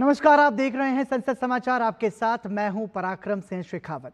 नमस्कार आप देख रहे हैं संसद समाचार आपके साथ मैं हूं पराक्रम सिंह शेखावत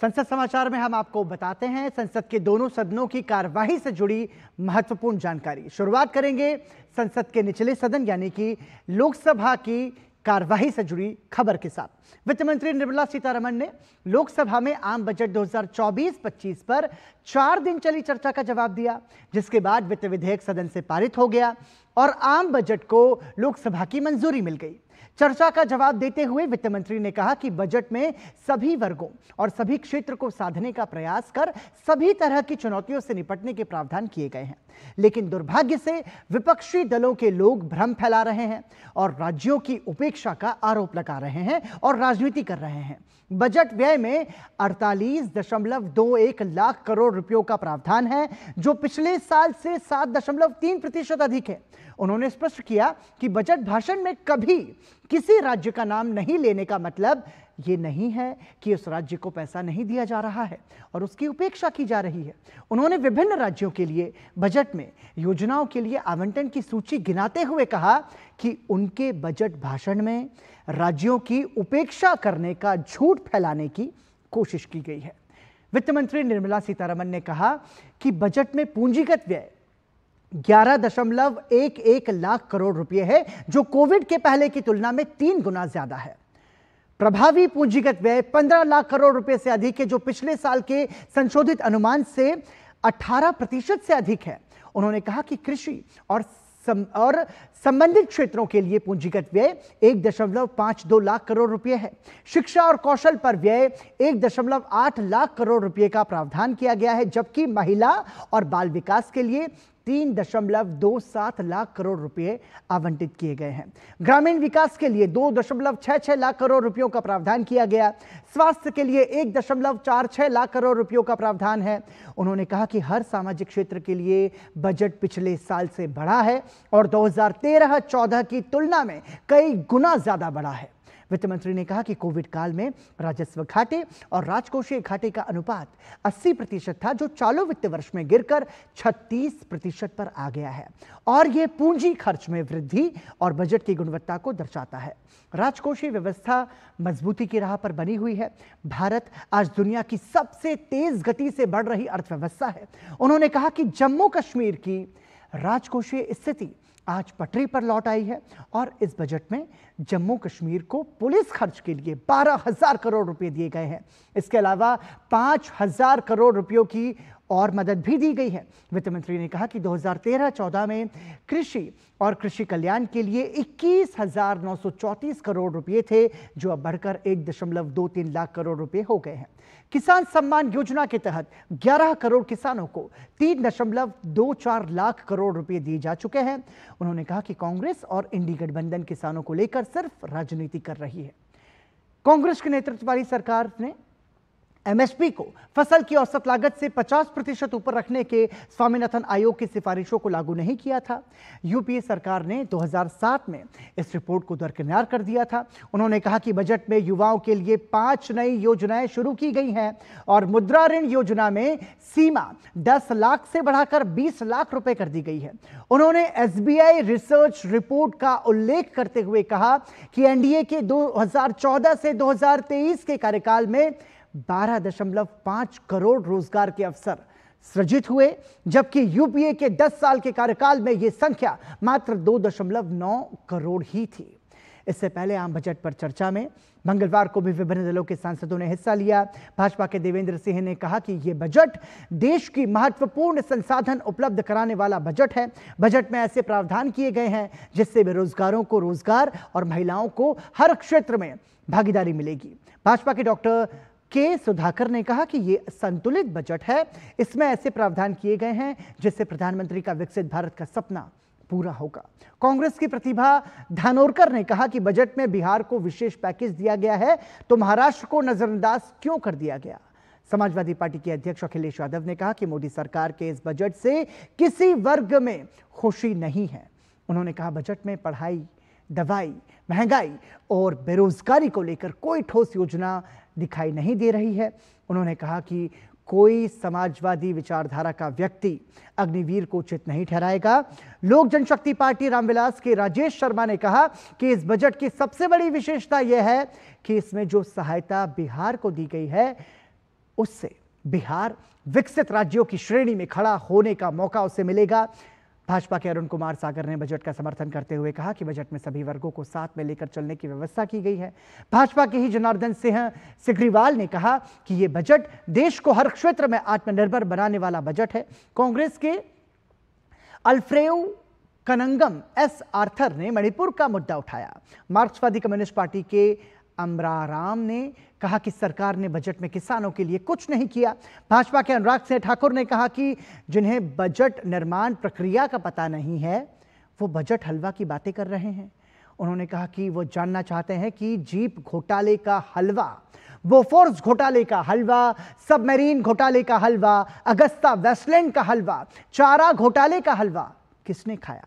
संसद समाचार में हम आपको बताते हैं संसद के दोनों सदनों की कार्यवाही से जुड़ी महत्वपूर्ण जानकारी शुरुआत करेंगे संसद के निचले सदन यानी कि लोकसभा की कार्यवाही से जुड़ी खबर के साथ वित्त मंत्री निर्मला सीतारमण ने लोकसभा में आम बजट 2024-25 पर चार दिन चली चर्चा का जवाब दिया जिसके बाद वित्त विधेयक सदन से पारित हो गया और आम बजट को लोकसभा की मंजूरी मिल गई चर्चा का जवाब देते हुए वित्त मंत्री ने कहा कि बजट में सभी वर्गों और सभी क्षेत्र को साधने का प्रयास कर सभी तरह की चुनौतियों से निपटने के प्रावधान किए गए हैं लेकिन दुर्भाग्य से विपक्षी दलों के लोग भ्रम फैला रहे हैं और राज्यों की उपेक्षा का आरोप लगा रहे हैं और राजनीति कर रहे हैं बजट व्यय में 48.21 लाख करोड़ रुपयों का प्रावधान है जो पिछले साल से 7.3 प्रतिशत अधिक है उन्होंने स्पष्ट किया कि बजट भाषण में कभी किसी राज्य का नाम नहीं लेने का मतलब ये नहीं है कि उस राज्य को पैसा नहीं दिया जा रहा है और उसकी उपेक्षा की जा रही है उन्होंने विभिन्न राज्यों के लिए बजट में योजनाओं के लिए आवंटन की सूची गिनाते हुए कहा कि उनके बजट भाषण में राज्यों की उपेक्षा करने का झूठ फैलाने की कोशिश की गई है वित्त मंत्री निर्मला सीतारमन ने कहा कि बजट में पूंजीगत व्यय ग्यारह दशमलव एक एक लाख करोड़ रुपए है जो कोविड के पहले की तुलना में तीन गुना ज्यादा है प्रभावी पूंजीगत व्यय 15 लाख करोड़ रुपए से अधिक है जो पिछले साल के संशोधित अनुमान से 18 प्रतिशत से अधिक है उन्होंने कहा कि कृषि और सम, और संबंधित क्षेत्रों के लिए पूंजीगत व्यय एक दशमलव पांच दो लाख करोड़ रुपए है शिक्षा और कौशल पर व्यय एक दशमलव आठ लाख करोड़ रुपए का प्रावधान किया गया है जबकि महिला और बाल विकास के लिए तीन दशमलव दो सात लाख करोड़ रुपए आवंटित किए गए हैं ग्रामीण विकास के लिए दो दशमलव छह छह लाख करोड़ रुपयों का प्रावधान किया गया स्वास्थ्य के लिए एक दशमलव चार छह लाख करोड़ रुपयों का प्रावधान है उन्होंने कहा कि हर सामाजिक क्षेत्र के लिए बजट पिछले साल से बढ़ा है और 2013-14 की तुलना में कई गुना ज़्यादा बढ़ा है वित्त मंत्री ने कहा कि कोविड काल में राजस्व घाटे और राजकोषीय घाटे का अनुपात 80 प्रतिशत था जो चालू वित्त वर्ष में गिरकर 36 प्रतिशत पर आ गया है और यह पूंजी खर्च में वृद्धि और बजट की गुणवत्ता को दर्शाता है राजकोषीय व्यवस्था मजबूती की राह पर बनी हुई है भारत आज दुनिया की सबसे तेज गति से बढ़ रही अर्थव्यवस्था है उन्होंने कहा कि जम्मू कश्मीर की राजकोषीय स्थिति आज पटरी पर लौट आई है और इस बजट में जम्मू कश्मीर को पुलिस खर्च के लिए बारह हजार करोड़ रुपए दिए गए हैं इसके अलावा पांच हजार करोड़ रुपयों की और मदद भी दी गई है वित्त मंत्री ने कहा कि 2013-14 में कृषि और कृषि कल्याण के लिए इक्कीस करोड़ रुपए थे जो अब बढ़कर एक दशमलव दो तीन लाख करोड़ रुपए हो गए हैं किसान सम्मान योजना के तहत 11 करोड़ किसानों को तीन दशमलव दो चार लाख करोड़ रुपए दिए जा चुके हैं उन्होंने कहा कि कांग्रेस और इंडी गठबंधन किसानों को लेकर सिर्फ राजनीति कर रही है कांग्रेस के नेतृत्व वाली सरकार ने एमएसपी को फसल की औसत लागत से 50 प्रतिशत ऊपर रखने के स्वामीनाथन आयोग की सिफारिशों को लागू नहीं किया था यूपीए सरकार ने 2007 में इस रिपोर्ट को दरकिनार कर दिया था उन्होंने कहा कि बजट में युवाओं के लिए पांच नई योजनाएं शुरू की गई हैं और मुद्रा ऋण योजना में सीमा 10 लाख से बढ़ाकर 20 लाख रुपए कर दी गई है उन्होंने एस रिसर्च रिपोर्ट का उल्लेख करते हुए कहा कि एनडीए के दो से दो के कार्यकाल में 12.5 करोड़ रोजगार के अवसर सृजित हुए जबकि यूपीए के 10 साल के कार्यकाल में यह संख्या मात्र 2.9 करोड़ ही थी इससे पहले आम बजट पर चर्चा में मंगलवार को भी विभिन्न दलों के सांसदों ने हिस्सा लिया भाजपा के देवेंद्र सिंह ने कहा कि यह बजट देश की महत्वपूर्ण संसाधन उपलब्ध कराने वाला बजट है बजट में ऐसे प्रावधान किए गए हैं जिससे बेरोजगारों को रोजगार और महिलाओं को हर क्षेत्र में भागीदारी मिलेगी भाजपा के डॉक्टर के सुधाकर ने कहा कि ये संतुलित बजट है इसमें ऐसे प्रावधान किए गए हैं जिससे प्रधानमंत्री का विकसित भारत का सपना पूरा होगा कांग्रेस की प्रतिभा धानोरकर ने कहा कि बजट में बिहार को विशेष पैकेज दिया गया है तो महाराष्ट्र को नजरअंदाज क्यों कर दिया गया समाजवादी पार्टी के अध्यक्ष अखिलेश यादव ने कहा कि मोदी सरकार के इस बजट से किसी वर्ग में खुशी नहीं है उन्होंने कहा बजट में पढ़ाई दवाई महंगाई और बेरोजगारी को लेकर कोई ठोस योजना दिखाई नहीं दे रही है उन्होंने कहा कि कोई समाजवादी विचारधारा का व्यक्ति अग्निवीर को उचित नहीं ठहराएगा लोक जनशक्ति पार्टी रामविलास के राजेश शर्मा ने कहा कि इस बजट की सबसे बड़ी विशेषता यह है कि इसमें जो सहायता बिहार को दी गई है उससे बिहार विकसित राज्यों की श्रेणी में खड़ा होने का मौका उसे मिलेगा भाजपा के अरुण कुमार सागर ने बजट का समर्थन करते हुए कहा कि बजट में सभी वर्गों को साथ में लेकर चलने की व्यवस्था की गई है भाजपा के ही जनार्दन सिंह सिग्रीवाल ने कहा कि ये बजट देश को हर क्षेत्र में आत्मनिर्भर बनाने वाला बजट है कांग्रेस के अल्फ्रेव कनंगम एस आर्थर ने मणिपुर का मुद्दा उठाया मार्क्सवादी कम्युनिस्ट पार्टी के अमराराम ने कहा कि सरकार ने बजट में किसानों के लिए कुछ नहीं किया भाजपा के अनुराग सिंह ठाकुर ने कहा कि जिन्हें बजट निर्माण प्रक्रिया का पता नहीं है वो बजट हलवा की बातें कर रहे हैं उन्होंने कहा कि वो जानना चाहते हैं कि जीप घोटाले का हलवा बोफोर्स घोटाले का हलवा सबमरीन घोटाले का हलवा अगस्ता वेस्टलैंड का हलवा चारा घोटाले का हलवा किसने खाया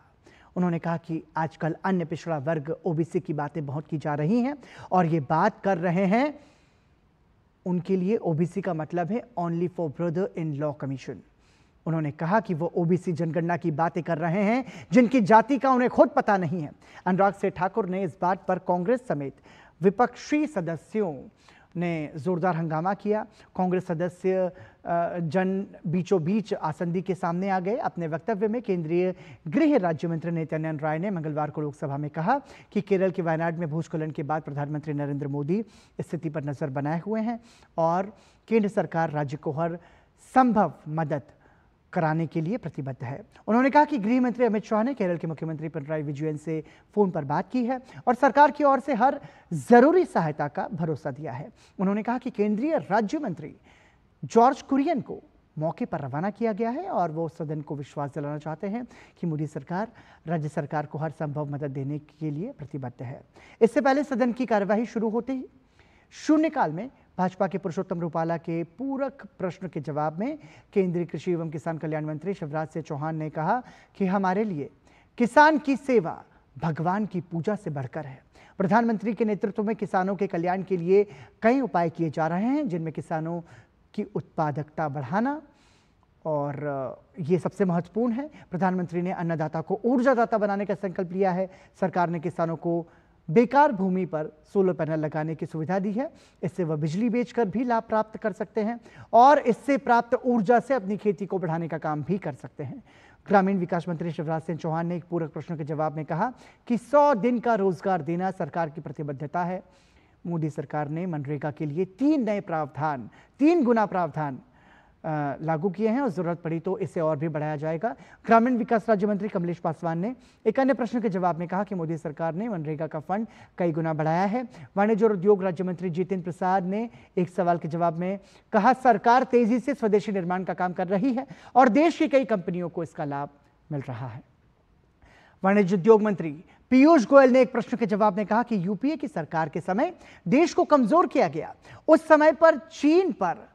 उन्होंने कहा कि आजकल अन्य पिछड़ा वर्ग ओबीसी की बातें बहुत की जा रही हैं और ये बात कर रहे हैं उनके लिए ओबीसी का मतलब है only for brother in law commission उन्होंने कहा कि वो ओबीसी जनगणना की बातें कर रहे हैं जिनकी जाति का उन्हें खुद पता नहीं है अनुराग सिंह ठाकुर ने इस बात पर कांग्रेस समेत विपक्षी सदस्यों ने ज़ोरदार हंगामा किया कांग्रेस सदस्य जन बीचों बीच आसंदी के सामने आ गए अपने वक्तव्य में केंद्रीय गृह राज्य मंत्री नित्यानंद राय ने मंगलवार को लोकसभा में कहा कि केरल के वायनाड में भूस्खलन के बाद प्रधानमंत्री नरेंद्र मोदी स्थिति पर नज़र बनाए हुए हैं और केंद्र सरकार राज्य को हर संभव मदद कराने के लिए प्रतिबद्ध है उन्होंने कहा कि गृह मंत्री अमित शाह ने केरल के मुख्यमंत्री पिनराई विजयन से फोन पर बात की है और सरकार की ओर से हर जरूरी सहायता का भरोसा दिया है उन्होंने कहा कि केंद्रीय राज्य मंत्री जॉर्ज कुरियन को मौके पर रवाना किया गया है और वो सदन को विश्वास दिलाना चाहते हैं कि मोदी सरकार राज्य सरकार को हर संभव मदद देने के लिए प्रतिबद्ध है इससे पहले सदन की कार्यवाही शुरू होते ही शून्यकाल में भाजपा के पुरुषोत्तम रूपाला के पूरक प्रश्न के जवाब में केंद्रीय कृषि एवं किसान कल्याण मंत्री शिवराज सिंह चौहान ने कहा कि हमारे लिए किसान की सेवा भगवान की पूजा से बढ़कर है प्रधानमंत्री के नेतृत्व में किसानों के कल्याण के लिए कई उपाय किए जा रहे हैं जिनमें किसानों की उत्पादकता बढ़ाना और ये सबसे महत्वपूर्ण है प्रधानमंत्री ने अन्नदाता को ऊर्जादाता बनाने का संकल्प लिया है सरकार ने किसानों को बेकार भूमि पर सोलर पैनल लगाने की सुविधा दी है इससे वह बिजली बेचकर भी लाभ प्राप्त कर सकते हैं और इससे प्राप्त ऊर्जा से अपनी खेती को बढ़ाने का काम भी कर सकते हैं ग्रामीण विकास मंत्री शिवराज सिंह चौहान ने एक पूरक प्रश्न के जवाब में कहा कि 100 दिन का रोजगार देना सरकार की प्रतिबद्धता है मोदी सरकार ने मनरेगा के लिए तीन नए प्रावधान तीन गुना प्रावधान लागू किए हैं और जरूरत पड़ी तो इसे और भी बढ़ाया जाएगा ग्रामीण विकास राज्य मंत्री कमलेश पासवान ने एक अन्य प्रश्न के जवाब में कहा कि मोदी सरकार ने मनरेगा का फंड कई गुना बढ़ाया है वाणिज्य और उद्योग राज्य मंत्री जितिन प्रसाद ने एक सवाल के जवाब में कहा सरकार तेजी से स्वदेशी निर्माण का काम कर रही है और देश की कई कंपनियों को इसका लाभ मिल रहा है वाणिज्य उद्योग मंत्री पीयूष गोयल ने एक प्रश्न के जवाब में कहा कि यूपीए की सरकार के समय देश को कमजोर किया गया उस समय पर चीन पर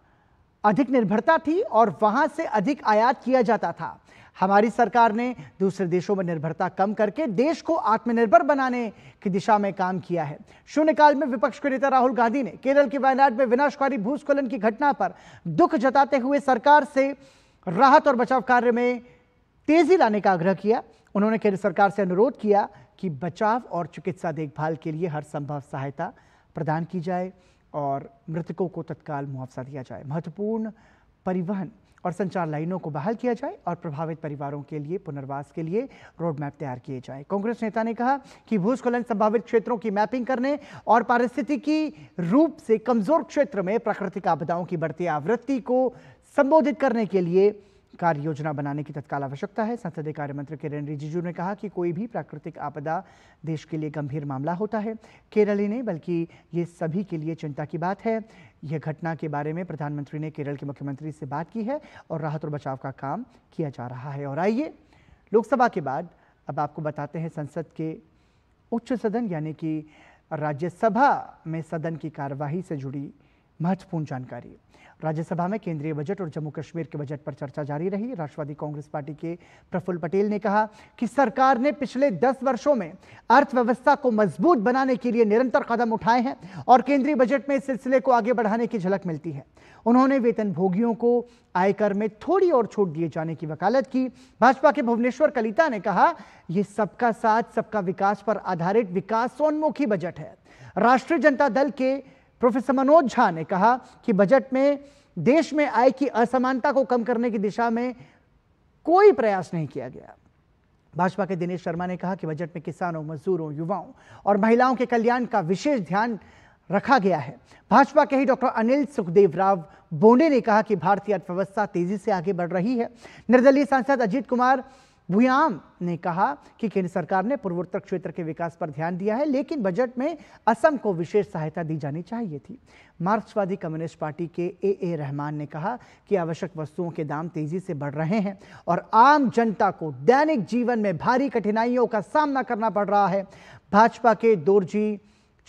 अधिक निर्भरता थी और वहां से अधिक आयात किया जाता था हमारी सरकार ने दूसरे देशों में निर्भरता कम करके देश को आत्मनिर्भर बनाने की दिशा में काम किया है शून्यकाल में विपक्ष के नेता राहुल गांधी ने केरल के वायनाड में विनाशकारी भूस्खलन की घटना पर दुख जताते हुए सरकार से राहत और बचाव कार्य में तेजी लाने का आग्रह किया उन्होंने केंद्र सरकार से अनुरोध किया कि बचाव और चिकित्सा देखभाल के लिए हर संभव सहायता प्रदान की जाए और मृतकों को तत्काल मुआवजा दिया जाए महत्वपूर्ण परिवहन और संचार लाइनों को बहाल किया जाए और प्रभावित परिवारों के लिए पुनर्वास के लिए रोड मैप तैयार किए जाए कांग्रेस नेता ने कहा कि भूस्खलन संभावित क्षेत्रों की मैपिंग करने और पारिस्थितिकी रूप से कमजोर क्षेत्र में प्राकृतिक आपदाओं की बढ़ती आवृत्ति को संबोधित करने के लिए कार्य योजना बनाने की तत्काल आवश्यकता है संसदीय कार्य मंत्री किरेन रिजिजू ने कहा कि कोई भी प्राकृतिक आपदा देश के लिए गंभीर मामला होता है केरल ही नहीं बल्कि ये सभी के लिए चिंता की बात है यह घटना के बारे में प्रधानमंत्री ने केरल के मुख्यमंत्री से बात की है और राहत और बचाव का काम किया जा रहा है और आइए लोकसभा के बाद अब आपको बताते हैं संसद के उच्च सदन यानी कि राज्यसभा में सदन की कार्यवाही से जुड़ी महत्वपूर्ण जानकारी राज्यसभा में केंद्रीय बजट और जम्मू कश्मीर के बजट पर चर्चा जारी रही राष्ट्रवादी कांग्रेस पार्टी के प्रफुल्ल पटेल ने कहा कि सरकार ने पिछले दस वर्षों में अर्थव्यवस्था को मजबूत बनाने के लिए निरंतर कदम उठाए हैं और केंद्रीय बजट में इस सिलसिले को आगे बढ़ाने की झलक मिलती है उन्होंने वेतन भोगियों को आयकर में थोड़ी और छूट दिए जाने की वकालत की भाजपा के भुवनेश्वर कलिता ने कहा यह सबका साथ सबका विकास पर आधारित विकासोन्मुखी बजट है राष्ट्रीय जनता दल के प्रोफेसर मनोज झा ने कहा कि बजट में देश में आय की असमानता को कम करने की दिशा में कोई प्रयास नहीं किया गया भाजपा के दिनेश शर्मा ने कहा कि बजट में किसानों मजदूरों युवाओं और महिलाओं के कल्याण का विशेष ध्यान रखा गया है भाजपा के ही डॉक्टर अनिल सुखदेव राव बोंडे ने कहा कि भारतीय अर्थव्यवस्था तेजी से आगे बढ़ रही है निर्दलीय सांसद अजीत कुमार भुयाम ने कहा कि केंद्र सरकार ने पूर्वोत्तर क्षेत्र के विकास पर ध्यान दिया है लेकिन बजट में असम को विशेष सहायता दी जानी चाहिए थी मार्क्सवादी कम्युनिस्ट पार्टी के ए ए रहमान ने कहा कि आवश्यक वस्तुओं के दाम तेजी से बढ़ रहे हैं और आम जनता को दैनिक जीवन में भारी कठिनाइयों का सामना करना पड़ रहा है भाजपा के दोरजी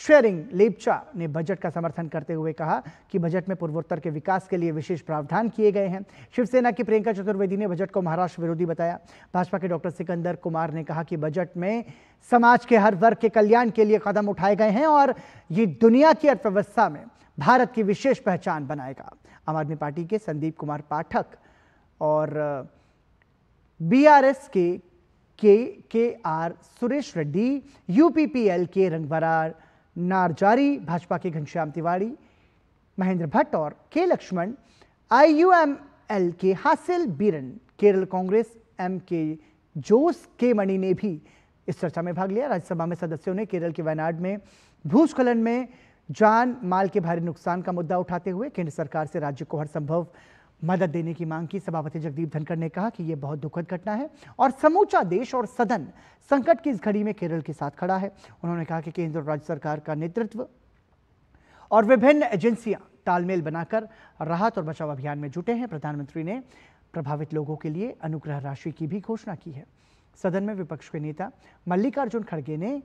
शेरिंग लेपचा ने बजट का समर्थन करते हुए कहा कि बजट में पूर्वोत्तर के विकास के लिए विशेष प्रावधान किए गए हैं शिवसेना की प्रियंका चतुर्वेदी ने बजट को महाराष्ट्र विरोधी बताया भाजपा के डॉक्टर सिकंदर कुमार ने कहा कि बजट में समाज के हर वर्ग के कल्याण के लिए कदम उठाए गए हैं और ये दुनिया की अर्थव्यवस्था में भारत की विशेष पहचान बनाएगा आम आदमी पार्टी के संदीप कुमार पाठक और बीआरएस के के के आर सुरेश रेड्डी यूपीपीएल के रंगबरार नारजारी भाजपा के घनश्याम तिवारी महेंद्र भट्ट और के लक्ष्मण आईयूएमएल के हासिल बीरन केरल कांग्रेस एम के जोस के मणि ने भी इस चर्चा में भाग लिया राज्यसभा में सदस्यों ने केरल के वायनाड में भूस्खलन में जान माल के भारी नुकसान का मुद्दा उठाते हुए केंद्र सरकार से राज्य को हर संभव मदद देने की मांग की सभापति जगदीप धनखड़ ने कहा कि यह बहुत दुखद घटना है और समूचा देश और सदन संकट की इस घड़ी में केरल के साथ खड़ा है उन्होंने कहा कि केंद्र और राज्य सरकार का नेतृत्व और विभिन्न एजेंसियां तालमेल बनाकर राहत और बचाव अभियान में जुटे हैं प्रधानमंत्री ने प्रभावित लोगों के लिए अनुग्रह राशि की भी घोषणा की है सदन में विपक्ष के नेता मल्लिकार्जुन खड़गे ने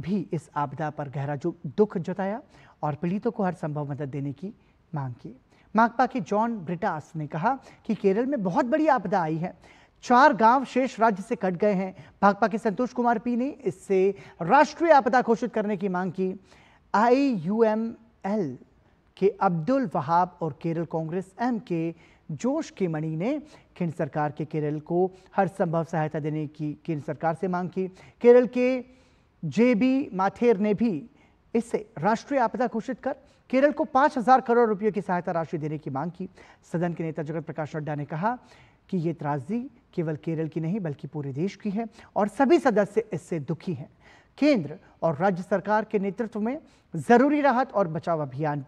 भी इस आपदा पर गहरा दुख जताया और पीड़ितों को हर संभव मदद देने की मांग की माकपा के जॉन ब्रिटास ने कहा कि केरल में बहुत बड़ी आपदा आई है चार गांव शेष राज्य से कट गए हैं भाकपा के संतोष कुमार पी ने इससे राष्ट्रीय आपदा घोषित करने की मांग की आई यू एम एल के अब्दुल वहाब और केरल कांग्रेस एम के जोश के मणि ने केंद्र सरकार के केरल को हर संभव सहायता देने की केंद्र सरकार से मांग की केरल के जे बी माथेर ने भी इससे राष्ट्रीय आपदा घोषित कर केरल को पांच हजार करोड़ रुपये की सहायता राशि देने की मांग की सदन के नेता जगत प्रकाश नड्डा ने कहा कि ये त्रासदी केवल केरल की नहीं बल्कि पूरे देश की है और सभी सदस्य इससे दुखी हैं केंद्र और राज्य सरकार के नेतृत्व में जरूरी राहत और बचाव अभियान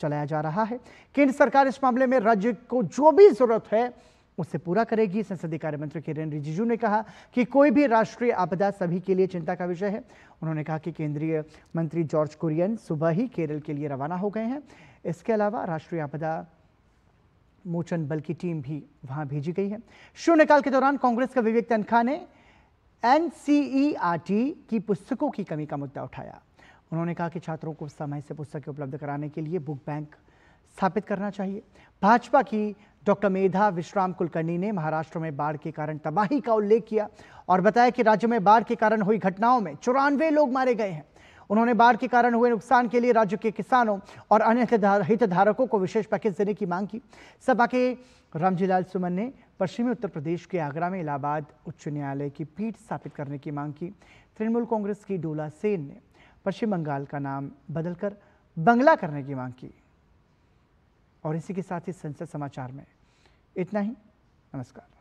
चलाया जा रहा है केंद्र सरकार इस मामले में राज्य को जो भी जरूरत है उसे पूरा करेगी संसदीय कार्य मंत्री किरेन रिजिजू ने कहा कि कोई भी राष्ट्रीय आपदा सभी के लिए चिंता का विषय है उन्होंने कहा कि केंद्रीय मंत्री जॉर्ज कुरियन सुबह ही केरल के लिए रवाना हो गए हैं इसके अलावा राष्ट्रीय आपदा मोचन बल की टीम भी वहां भेजी गई है शून्यकाल के दौरान कांग्रेस का विवेक तनखा ने एनसीईआरटी की पुस्तकों की कमी का मुद्दा उठाया उन्होंने कहा कि छात्रों को समय से पुस्तकें उपलब्ध कराने के लिए बुक बैंक स्थापित करना चाहिए भाजपा की डॉक्टर मेधा विश्राम कुलकर्णी ने महाराष्ट्र में बाढ़ के कारण तबाही का उल्लेख किया और बताया कि राज्य में बाढ़ के कारण हुई घटनाओं में चौरानवे लोग मारे गए हैं उन्होंने बाढ़ के कारण हुए नुकसान के लिए राज्य के किसानों और अन्य हितधारकों को विशेष पैकेज देने की मांग की सभा के रामजीलाल सुमन ने पश्चिमी उत्तर प्रदेश के आगरा में इलाहाबाद उच्च न्यायालय की पीठ स्थापित करने की मांग की तृणमूल कांग्रेस की डोला सेन ने पश्चिम बंगाल का नाम बदलकर बंगला करने की मांग की और इसी के साथ ही संसद समाचार में इतना ही नमस्कार